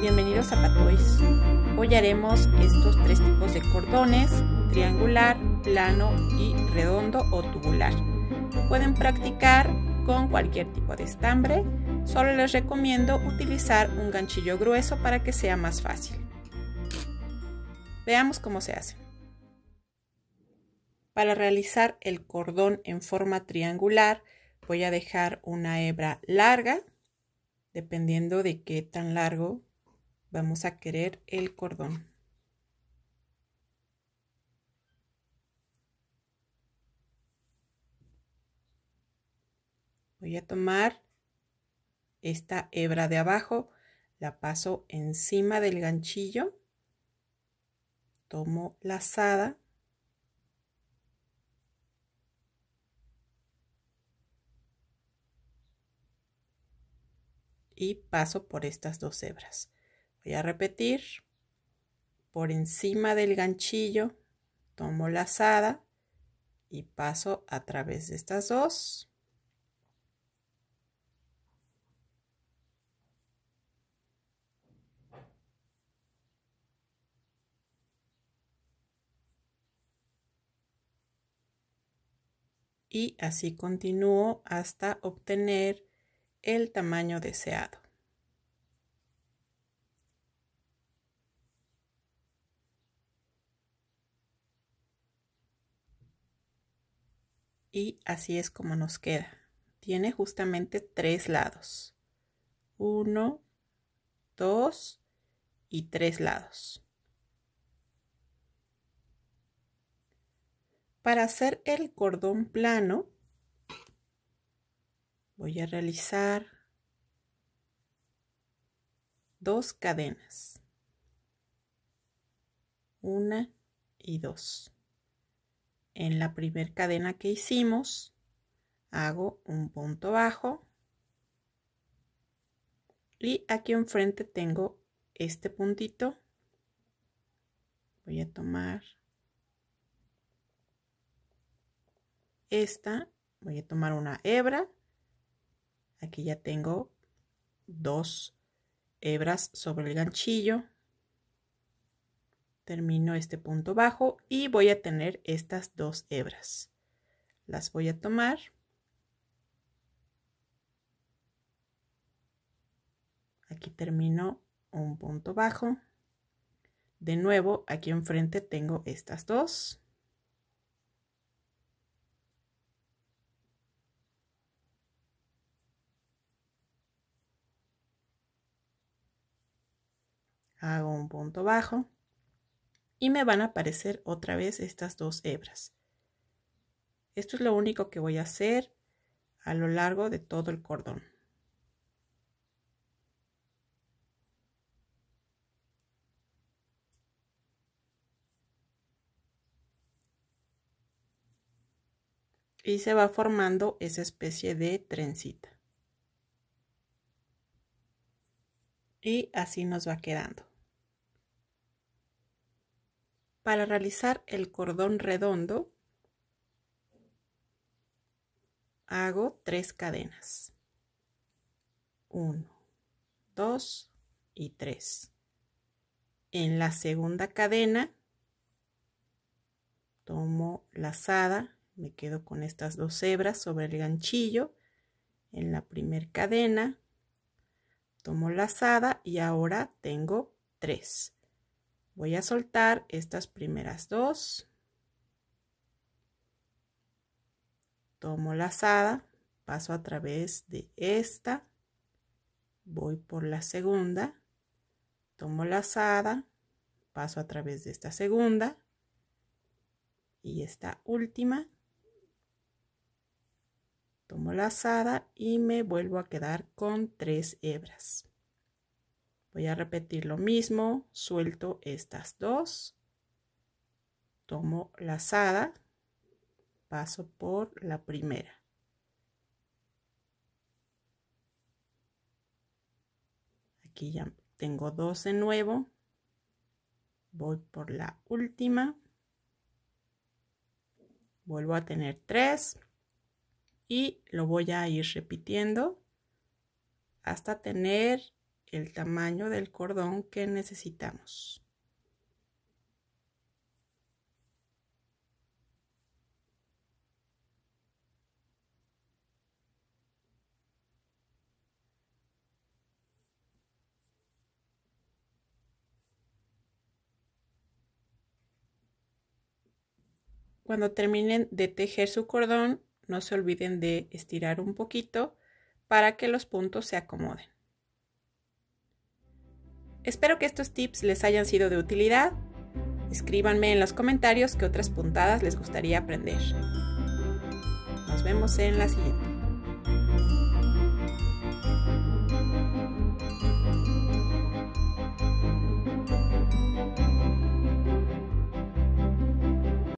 Bienvenidos a Patois. Hoy haremos estos tres tipos de cordones, triangular, plano y redondo o tubular. Pueden practicar con cualquier tipo de estambre, solo les recomiendo utilizar un ganchillo grueso para que sea más fácil. Veamos cómo se hace. Para realizar el cordón en forma triangular voy a dejar una hebra larga, dependiendo de qué tan largo vamos a querer el cordón. Voy a tomar esta hebra de abajo, la paso encima del ganchillo, tomo lazada, y paso por estas dos hebras. Voy a repetir. Por encima del ganchillo tomo la lazada y paso a través de estas dos. Y así continúo hasta obtener el tamaño deseado. Y así es como nos queda. Tiene justamente tres lados. Uno, dos y tres lados. Para hacer el cordón plano, voy a realizar dos cadenas. Una y dos en la primer cadena que hicimos hago un punto bajo y aquí enfrente tengo este puntito voy a tomar esta voy a tomar una hebra aquí ya tengo dos hebras sobre el ganchillo termino este punto bajo y voy a tener estas dos hebras las voy a tomar aquí termino un punto bajo de nuevo aquí enfrente tengo estas dos hago un punto bajo y me van a aparecer otra vez estas dos hebras. Esto es lo único que voy a hacer a lo largo de todo el cordón. Y se va formando esa especie de trencita. Y así nos va quedando. Para realizar el cordón redondo, hago tres cadenas. 1, 2 y 3. En la segunda cadena, tomo lazada, me quedo con estas dos hebras sobre el ganchillo. En la primera cadena, tomo lazada y ahora tengo 3. Voy a soltar estas primeras dos. Tomo lazada, paso a través de esta, voy por la segunda, tomo lazada, paso a través de esta segunda y esta última tomo la lazada y me vuelvo a quedar con tres hebras Voy a repetir lo mismo, suelto estas dos, tomo lazada, paso por la primera. Aquí ya tengo dos de nuevo, voy por la última, vuelvo a tener tres y lo voy a ir repitiendo hasta tener el tamaño del cordón que necesitamos. Cuando terminen de tejer su cordón, no se olviden de estirar un poquito para que los puntos se acomoden. Espero que estos tips les hayan sido de utilidad. Escríbanme en los comentarios qué otras puntadas les gustaría aprender. Nos vemos en la siguiente.